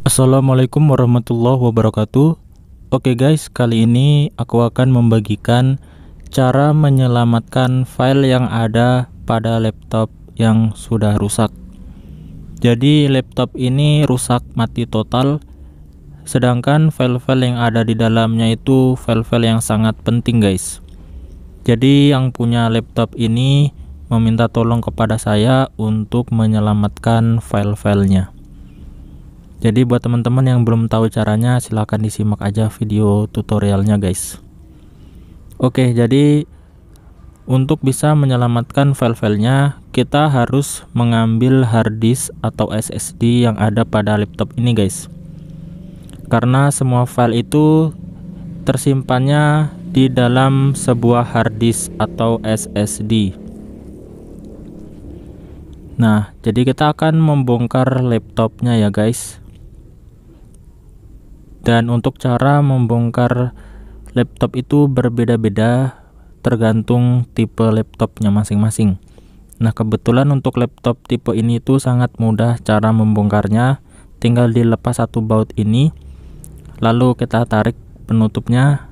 Assalamualaikum warahmatullahi wabarakatuh. Oke guys, kali ini aku akan membagikan cara menyelamatkan file yang ada pada laptop yang sudah rusak. Jadi laptop ini rusak mati total sedangkan file-file yang ada di dalamnya itu file-file yang sangat penting guys. Jadi yang punya laptop ini meminta tolong kepada saya untuk menyelamatkan file-filenya. Jadi buat teman-teman yang belum tahu caranya silahkan disimak aja video tutorialnya guys. Oke jadi untuk bisa menyelamatkan file-filenya kita harus mengambil hard atau SSD yang ada pada laptop ini guys. Karena semua file itu tersimpannya di dalam sebuah hard atau SSD. Nah, jadi kita akan membongkar laptopnya ya guys dan untuk cara membongkar laptop itu berbeda-beda tergantung tipe laptopnya masing-masing. Nah, kebetulan untuk laptop tipe ini itu sangat mudah cara membongkarnya. Tinggal dilepas satu baut ini, lalu kita tarik penutupnya,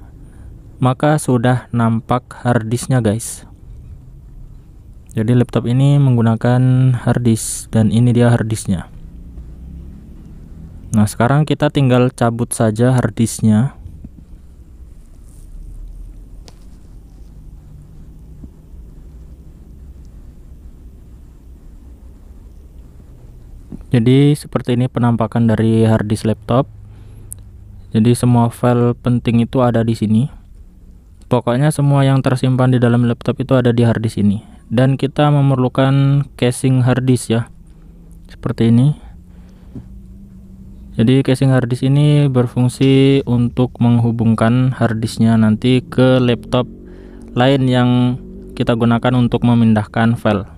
maka sudah nampak harddisknya guys. Jadi laptop ini menggunakan harddisk dan ini dia harddisknya. Nah sekarang kita tinggal cabut saja harddisknya Jadi seperti ini penampakan dari harddisk laptop Jadi semua file penting itu ada di sini Pokoknya semua yang tersimpan di dalam laptop itu ada di harddisk ini Dan kita memerlukan casing harddisk ya Seperti ini jadi casing harddisk ini berfungsi untuk menghubungkan harddisknya nanti ke laptop lain yang kita gunakan untuk memindahkan file.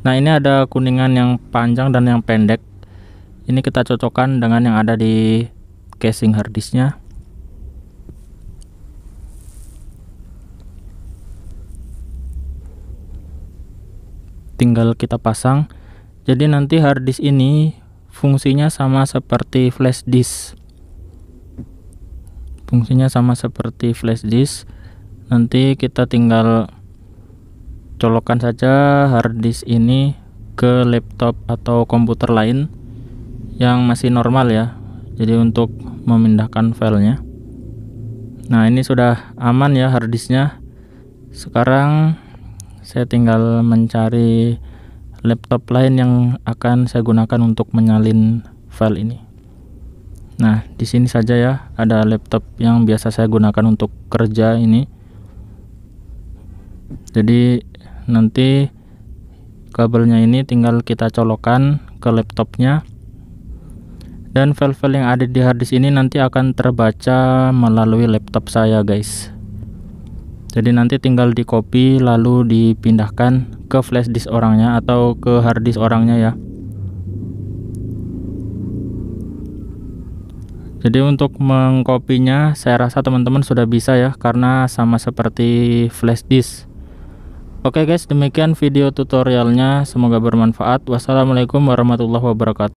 Nah ini ada kuningan yang panjang dan yang pendek. Ini kita cocokkan dengan yang ada di casing harddisknya. Tinggal kita pasang. Jadi nanti harddisk ini fungsinya sama seperti flash disk fungsinya sama seperti flash disk nanti kita tinggal colokan saja hard disk ini ke laptop atau komputer lain yang masih normal ya jadi untuk memindahkan filenya nah ini sudah aman ya hard disknya sekarang saya tinggal mencari laptop lain yang akan saya gunakan untuk menyalin file ini. Nah, di sini saja ya, ada laptop yang biasa saya gunakan untuk kerja ini. Jadi nanti kabelnya ini tinggal kita colokan ke laptopnya dan file-file yang ada di harddisk ini nanti akan terbaca melalui laptop saya guys jadi nanti tinggal di copy lalu dipindahkan ke flash disk orangnya atau ke hard disk orangnya ya jadi untuk mengkopinya saya rasa teman-teman sudah bisa ya karena sama seperti flash disk oke guys demikian video tutorialnya semoga bermanfaat wassalamualaikum warahmatullahi wabarakatuh